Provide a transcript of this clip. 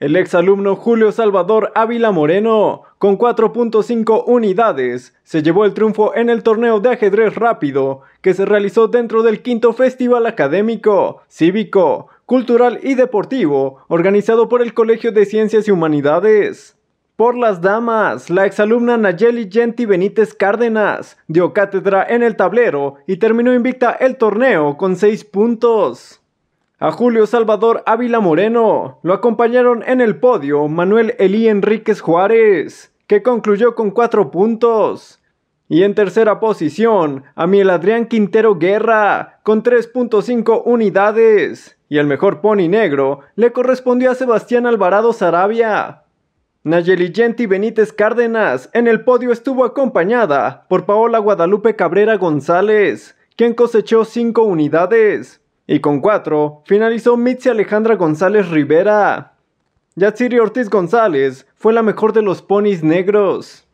El exalumno Julio Salvador Ávila Moreno, con 4.5 unidades, se llevó el triunfo en el torneo de ajedrez rápido que se realizó dentro del quinto Festival Académico, Cívico, Cultural y Deportivo, organizado por el Colegio de Ciencias y Humanidades. Por las damas, la exalumna Nayeli Genti Benítez Cárdenas dio cátedra en el tablero y terminó invicta el torneo con 6 puntos. A Julio Salvador Ávila Moreno lo acompañaron en el podio Manuel Eli Enríquez Juárez, que concluyó con cuatro puntos. Y en tercera posición, a Miel Adrián Quintero Guerra, con 3.5 unidades. Y el mejor pony negro le correspondió a Sebastián Alvarado Sarabia. Nayeli Genti Benítez Cárdenas en el podio estuvo acompañada por Paola Guadalupe Cabrera González, quien cosechó 5 unidades. Y con 4 finalizó Mitzi Alejandra González Rivera. Yatsiri Ortiz González fue la mejor de los ponis negros.